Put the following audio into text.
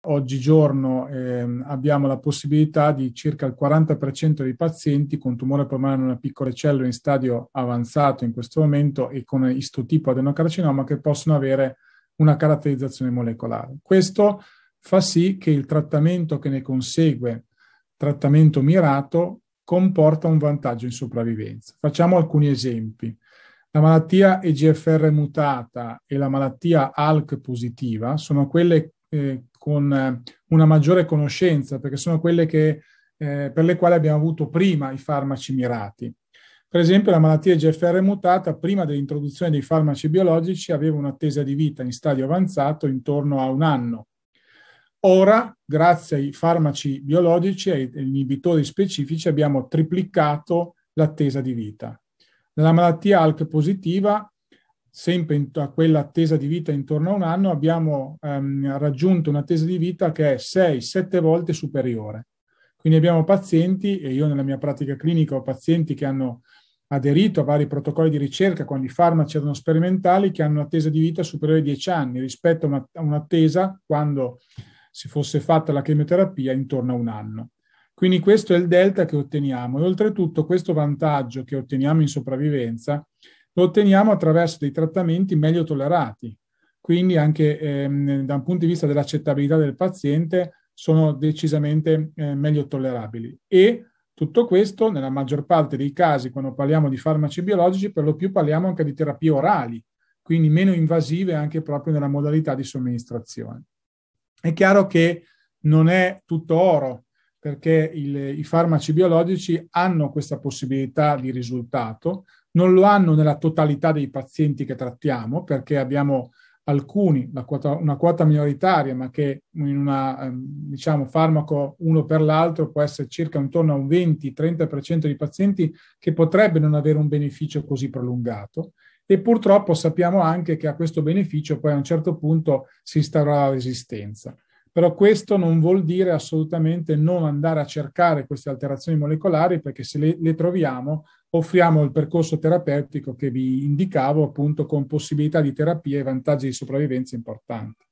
Oggigiorno ehm, abbiamo la possibilità di circa il 40% dei pazienti con tumore polmonare in una piccola cellula in stadio avanzato in questo momento e con istotipo adenocarcinoma che possono avere una caratterizzazione molecolare. Questo fa sì che il trattamento che ne consegue, trattamento mirato, comporta un vantaggio in sopravvivenza. Facciamo alcuni esempi. La malattia EGFR mutata e la malattia ALK positiva sono quelle eh, con una maggiore conoscenza, perché sono quelle che, eh, per le quali abbiamo avuto prima i farmaci mirati. Per esempio, la malattia GFR mutata, prima dell'introduzione dei farmaci biologici, aveva un'attesa di vita in stadio avanzato intorno a un anno. Ora, grazie ai farmaci biologici e ai inibitori specifici, abbiamo triplicato l'attesa di vita. Nella malattia ALK positiva sempre in, a quella attesa di vita intorno a un anno, abbiamo ehm, raggiunto un'attesa di vita che è 6-7 volte superiore. Quindi abbiamo pazienti, e io nella mia pratica clinica ho pazienti che hanno aderito a vari protocolli di ricerca quando i farmaci erano sperimentali, che hanno un'attesa di vita superiore ai 10 anni rispetto a, una, a un'attesa quando si fosse fatta la chemioterapia intorno a un anno. Quindi questo è il delta che otteniamo e oltretutto questo vantaggio che otteniamo in sopravvivenza lo otteniamo attraverso dei trattamenti meglio tollerati. Quindi anche ehm, da un punto di vista dell'accettabilità del paziente sono decisamente eh, meglio tollerabili. E tutto questo, nella maggior parte dei casi, quando parliamo di farmaci biologici, per lo più parliamo anche di terapie orali, quindi meno invasive anche proprio nella modalità di somministrazione. È chiaro che non è tutto oro perché il, i farmaci biologici hanno questa possibilità di risultato, non lo hanno nella totalità dei pazienti che trattiamo, perché abbiamo alcuni, quota, una quota minoritaria, ma che in un ehm, diciamo, farmaco uno per l'altro può essere circa intorno a un 20-30% di pazienti che potrebbe non avere un beneficio così prolungato. E purtroppo sappiamo anche che a questo beneficio poi a un certo punto si instaurerà la resistenza. Però questo non vuol dire assolutamente non andare a cercare queste alterazioni molecolari perché se le, le troviamo offriamo il percorso terapeutico che vi indicavo appunto con possibilità di terapia e vantaggi di sopravvivenza importanti.